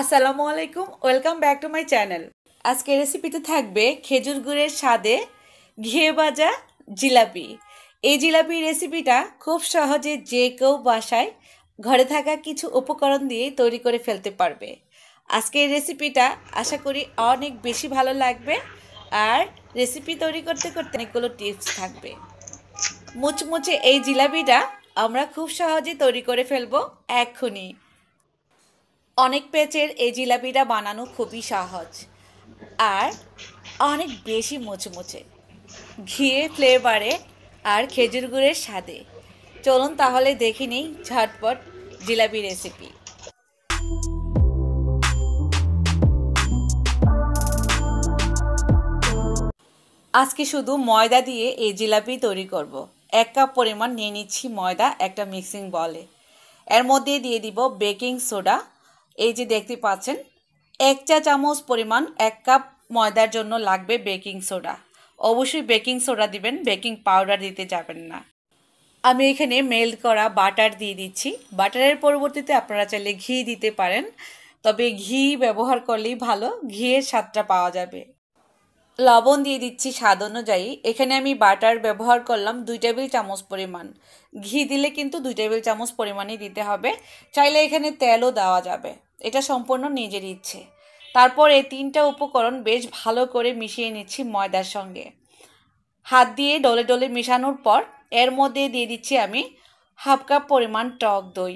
আসসালামু আলাইকুম welcome back to my channel আজকে রেসিপিতে থাকবে খেজুর গুড়ের স্বাদে ঘিয়ে ভাজা জিলাপি এই জিলাপি রেসিপিটা খুব সহজে যে কেউ বাসায় ঘরে থাকা কিছু উপকরণ দিয়ে তৈরি করে ফেলতে পারবে আজকে এই রেসিপিটা আশা করি অনেক বেশি ভালো লাগবে আর রেসিপি তৈরি করতে করতে অনেকগুলো টিপস থাকবে মুচমুচে এই জিলাপিটা আমরা খুব সহজে তৈরি করে ফেলবো এক্ষুনি অনেক পেঁচের এই জিলাপিটা বানানো খুবই সহজ আর অনেক বেশি মোচমোচে ঘিয়ে ফ্লেভারে আর খেজুর গুড়ের স্বাদে চলুন তাহলে দেখে নিই ঝটপট জিলাপি রেসিপি আজকে শুধু ময়দা দিয়ে এই জিলাপি তৈরি করব। এক কাপ পরিমাণ নিয়ে নিচ্ছি ময়দা একটা মিক্সিং বলে এর মধ্যে দিয়ে দিব বেকিং সোডা এই যে দেখতে পাচ্ছেন এক চা চামচ পরিমাণ এক কাপ ময়দার জন্য লাগবে বেকিং সোডা অবশ্যই বেকিং সোডা দিবেন বেকিং পাউডার দিতে যাবেন না আমি এখানে মেল্ট করা বাটার দিয়ে দিচ্ছি বাটারের পরবর্তীতে আপনারা চাইলে ঘি দিতে পারেন তবে ঘি ব্যবহার করলেই ভালো ঘিয়ের স্বাদটা পাওয়া যাবে লবণ দিয়ে দিচ্ছি স্বাদ অনুযায়ী এখানে আমি বাটার ব্যবহার করলাম দুই টেবিল চামচ পরিমাণ ঘি দিলে কিন্তু দুই টেবিল চামচ পরিমাণই দিতে হবে চাইলে এখানে তেলও দেওয়া যাবে এটা সম্পূর্ণ নিজের ইচ্ছে তারপর এই তিনটা উপকরণ বেশ ভালো করে মিশিয়ে নিচ্ছি ময়দার সঙ্গে হাত দিয়ে ডলে ডলে মেশানোর পর এর মধ্যে দিয়ে দিচ্ছি আমি হাফ কাপ পরিমাণ টক দই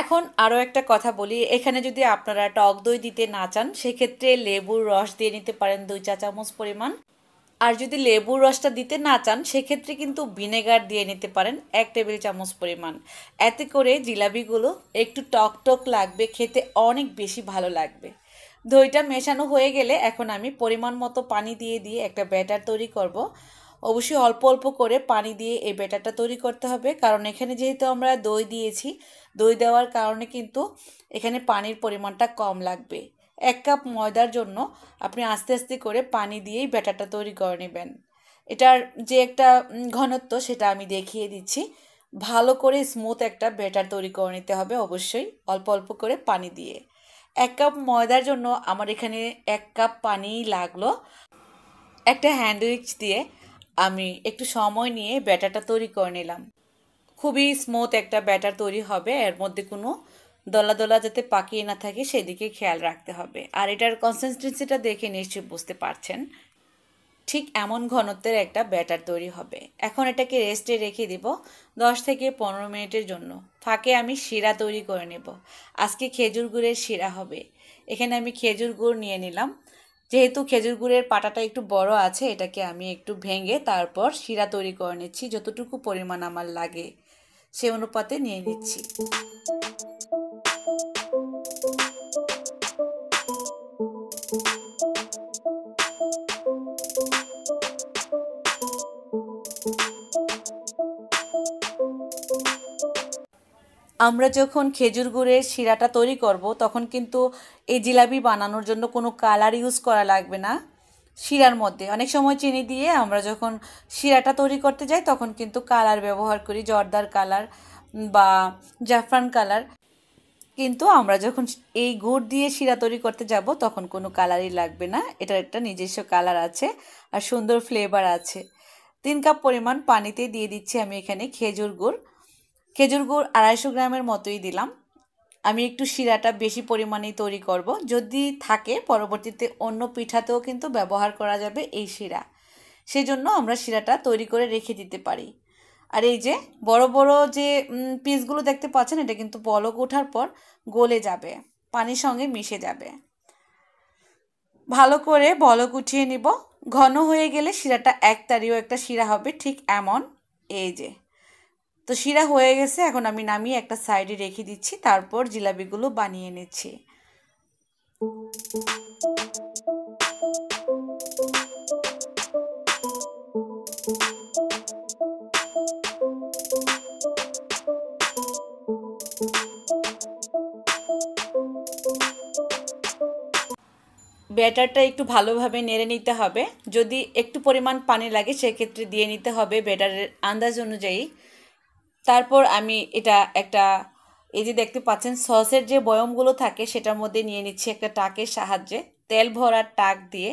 এখন আরও একটা কথা বলি এখানে যদি আপনারা টক দই দিতে না চান সেক্ষেত্রে লেবুর রস দিয়ে নিতে পারেন দুই চা চামচ পরিমাণ আর যদি লেবুর রসটা দিতে না চান সেক্ষেত্রে কিন্তু ভিনেগার দিয়ে নিতে পারেন এক টেবিল চামচ পরিমাণ এতে করে জিলাপিগুলো একটু টক টক লাগবে খেতে অনেক বেশি ভালো লাগবে দইটা মেশানো হয়ে গেলে এখন আমি পরিমাণ মতো পানি দিয়ে দিয়ে একটা ব্যাটার তৈরি করব। অবশ্যই অল্প অল্প করে পানি দিয়ে এই ব্যাটারটা তৈরি করতে হবে কারণ এখানে যেহেতু আমরা দই দিয়েছি দই দেওয়ার কারণে কিন্তু এখানে পানির পরিমাণটা কম লাগবে এক কাপ ময়দার জন্য আপনি আস্তে আস্তে করে পানি দিয়েই ব্যাটারটা তৈরি করে নেবেন এটার যে একটা ঘনত্ব সেটা আমি দেখিয়ে দিচ্ছি ভালো করে স্মুথ একটা ব্যাটার তৈরি করে নিতে হবে অবশ্যই অল্প অল্প করে পানি দিয়ে এক কাপ ময়দার জন্য আমার এখানে এক কাপ পানি লাগলো একটা হ্যান্ডউইচ দিয়ে আমি একটু সময় নিয়ে ব্যাটারটা তৈরি করে নিলাম খুবই স্মুথ একটা ব্যাটার তৈরি হবে এর মধ্যে কোনো দলা দলা যাতে পাকিয়ে না থাকে সেদিকে খেয়াল রাখতে হবে আর এটার কনসিস্টেন্সিটা দেখে নিশ্চয়ই বুঝতে পারছেন ঠিক এমন ঘনত্বের একটা ব্যাটার তৈরি হবে এখন এটাকে রেস্টে রেখে দিব দশ থেকে পনেরো মিনিটের জন্য ফাঁকে আমি শিরা তৈরি করে নেব আজকে খেজুর গুড়ের শিরা হবে এখানে আমি খেজুর গুড় নিয়ে নিলাম যেহেতু খেজুর গুড়ের পাটাটা একটু বড় আছে এটাকে আমি একটু ভেঙে তারপর শিরা তৈরি করে নিচ্ছি যতটুকু পরিমাণ আমার লাগে সে অনুপাতে নিয়ে নিচ্ছি আমরা যখন খেজুর গুড়ের শিরাটা তৈরি করব তখন কিন্তু এই জিলাপি বানানোর জন্য কোনো কালার ইউজ করা লাগবে না শিরার মধ্যে অনেক সময় চিনি দিয়ে আমরা যখন শিরাটা তৈরি করতে যাই তখন কিন্তু কালার ব্যবহার করি জর্দার কালার বা জাফরান কালার কিন্তু আমরা যখন এই গুড় দিয়ে শিরা তৈরি করতে যাব তখন কোনো কালারই লাগবে না এটার একটা নিজস্ব কালার আছে আর সুন্দর ফ্লেভার আছে তিন কাপ পরিমাণ পানিতে দিয়ে দিচ্ছি আমি এখানে খেজুর গুড় খেজুর গুড় আড়াইশো গ্রামের মতোই দিলাম আমি একটু শিরাটা বেশি পরিমাণে তৈরি করব যদি থাকে পরবর্তীতে অন্য পিঠাতেও কিন্তু ব্যবহার করা যাবে এই শিরা সেজন্য আমরা শিরাটা তৈরি করে রেখে দিতে পারি আর এই যে বড় বড় যে পিসগুলো দেখতে পাচ্ছেন এটা কিন্তু বলক ওঠার পর গলে যাবে পানির সঙ্গে মিশে যাবে ভালো করে বলক উঠিয়ে নিব ঘন হয়ে গেলে শিরাটা এক তারিও একটা শিরা হবে ঠিক এমন এই যে তো শিরা হয়ে গেছে এখন আমি নামিয়ে একটা সাইডে রেখে দিচ্ছি তারপর জিলাপিগুলো বানিয়ে নিচ্ছি ব্যাটারটা একটু ভালোভাবে নেড়ে নিতে হবে যদি একটু পরিমাণ পানি লাগে সেক্ষেত্রে দিয়ে নিতে হবে ব্যাটারের আন্দাজ অনুযায়ী তারপর আমি এটা একটা এই যে দেখতে পাচ্ছেন সসের যে বয়মগুলো থাকে সেটার মধ্যে নিয়ে নিচ্ছি একটা টাকের সাহায্যে তেল ভরা টাক দিয়ে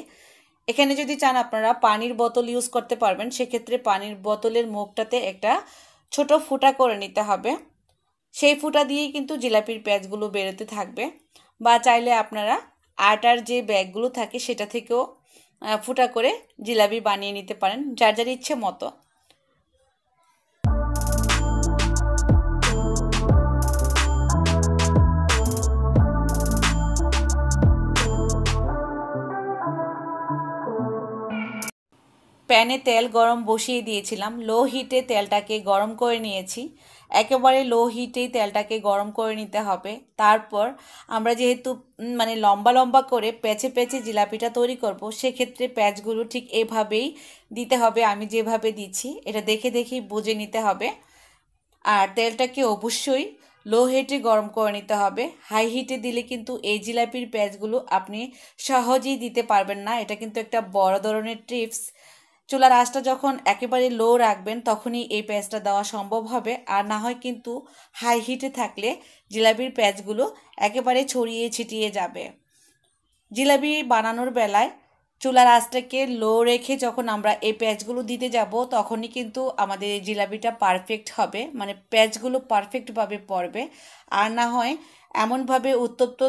এখানে যদি চান আপনারা পানির বোতল ইউজ করতে পারবেন সেক্ষেত্রে পানির বোতলের মুখটাতে একটা ছোট ফুটা করে নিতে হবে সেই ফুটা দিয়েই কিন্তু জিলাপির প্যাঁচগুলো বেরোতে থাকবে বা চাইলে আপনারা আটার যে ব্যাগগুলো থাকে সেটা থেকেও ফুটা করে জিলাপি বানিয়ে নিতে পারেন যার যার ইচ্ছে মতো প্যানে তেল গরম বসিয়ে দিয়েছিলাম লো হিটে তেলটাকে গরম করে নিয়েছি একেবারে লো হিটেই তেলটাকে গরম করে নিতে হবে তারপর আমরা যেহেতু মানে লম্বা লম্বা করে প্যাচে প্যাচে জিলাপিটা তৈরি করব সেক্ষেত্রে প্যাচগুলো ঠিক এভাবেই দিতে হবে আমি যেভাবে দিচ্ছি এটা দেখে দেখেই বুঝে নিতে হবে আর তেলটাকে অবশ্যই লো হিটে গরম করে নিতে হবে হাই হিটে দিলে কিন্তু এই জিলাপির প্যাচগুলো আপনি সহজেই দিতে পারবেন না এটা কিন্তু একটা বড় ধরনের টিপস চুলার আঁচটা যখন একেবারে লো রাখবেন তখনই এই পেঁয়াজটা দেওয়া সম্ভব হবে আর না হয় কিন্তু হাই হিটে থাকলে জিলাপির পেঁয়াজগুলো একেবারে ছড়িয়ে ছিটিয়ে যাবে জিলাপি বানানোর বেলায় চুলার আঁচটাকে লো রেখে যখন আমরা এই প্যাঁচগুলো দিতে যাব তখনই কিন্তু আমাদের জিলাপিটা পারফেক্ট হবে মানে প্যাঁচগুলো পারফেক্টভাবে পড়বে আর না হয় এমনভাবে উত্তপ্ত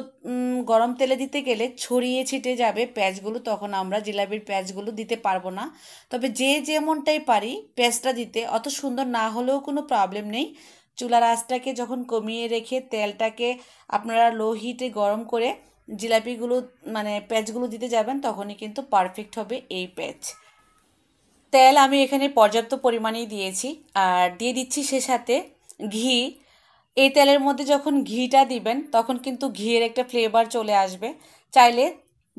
গরম তেলে দিতে গেলে ছড়িয়ে ছিটে যাবে প্যাঁচগুলো তখন আমরা জিলাপির প্যাঁচগুলো দিতে পারবো না তবে যে যেমনটাই পারি প্যাঁচটা দিতে অত সুন্দর না হলেও কোনো প্রবলেম নেই চুলার আঁচটাকে যখন কমিয়ে রেখে তেলটাকে আপনারা লো হিটে গরম করে জিলাপিগুলো মানে প্যাঁচগুলো দিতে যাবেন তখনই কিন্তু পারফেক্ট হবে এই প্যাঁচ তেল আমি এখানে পর্যাপ্ত পরিমাণেই দিয়েছি আর দিয়ে দিচ্ছি সে সাথে ঘি এই তেলের মধ্যে যখন ঘিটা দিবেন তখন কিন্তু ঘিয়ের একটা ফ্লেভার চলে আসবে চাইলে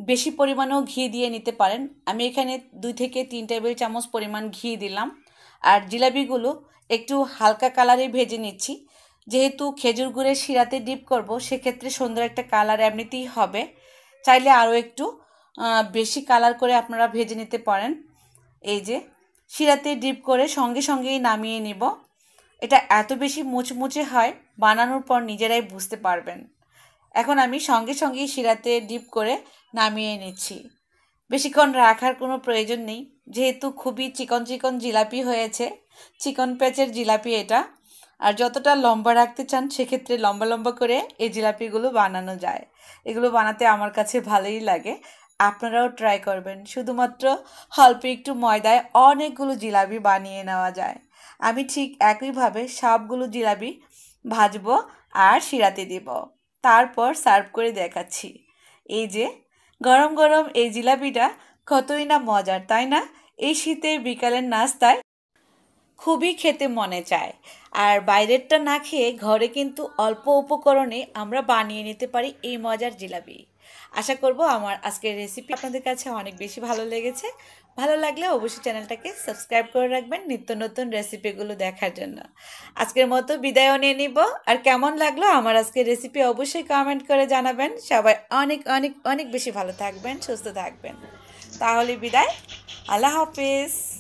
বেশি পরিমাণেও ঘি দিয়ে নিতে পারেন আমি এখানে দুই থেকে তিন টেবিল চামচ পরিমাণ ঘি দিলাম আর জিলাপিগুলো একটু হালকা কালারে ভেজে নিচ্ছি যেহেতু খেজুর গুঁড়ে শিরাতে ডিপ করব সেক্ষেত্রে সুন্দর একটা কালার এমনিতেই হবে চাইলে আরও একটু বেশি কালার করে আপনারা ভেজে নিতে পারেন এই যে শিরাতে ডিপ করে সঙ্গে সঙ্গেই নামিয়ে নিব এটা এত বেশি মুচমুচে হয় বানানোর পর নিজেরাই বুঝতে পারবেন এখন আমি সঙ্গে সঙ্গেই শিরাতে ডিপ করে নামিয়ে নিচ্ছি বেশিক্ষণ রাখার কোনো প্রয়োজন নেই যেহেতু খুবই চিকন চিকন জিলাপি হয়েছে চিকন প্যাচের জিলাপি এটা আর যতটা লম্বা রাখতে চান সেক্ষেত্রে লম্বা লম্বা করে এই জিলাপিগুলো বানানো যায় এগুলো বানাতে আমার কাছে ভালোই লাগে আপনারাও ট্রাই করবেন শুধুমাত্র অল্প একটু ময়দায় অনেকগুলো জিলাপি বানিয়ে নেওয়া যায় আমি ঠিক একইভাবে সবগুলো জিলাপি ভাজব আর শিরাতে দেব তারপর সার্ভ করে দেখাচ্ছি এই যে গরম গরম এই জিলাপিটা কতই না মজার তাই না এই শীতের বিকালের নাস্তায় খুবই খেতে মনে চায় আর বাইরেরটা না খেয়ে ঘরে কিন্তু অল্প উপকরণে আমরা বানিয়ে নিতে পারি এই মজার জিলাপি আশা করব আমার আজকের রেসিপি আপনাদের কাছে অনেক বেশি ভালো লেগেছে ভালো লাগলে অবশ্যই চ্যানেলটাকে সাবস্ক্রাইব করে রাখবেন নিত্য নতুন রেসিপিগুলো দেখার জন্য আজকের মতো বিদায়ও নিয়ে নিব আর কেমন লাগলো আমার আজকের রেসিপি অবশ্যই কমেন্ট করে জানাবেন সবাই অনেক অনেক অনেক বেশি ভালো থাকবেন সুস্থ থাকবেন তাহলে বিদায় আল্লাহ হাফিজ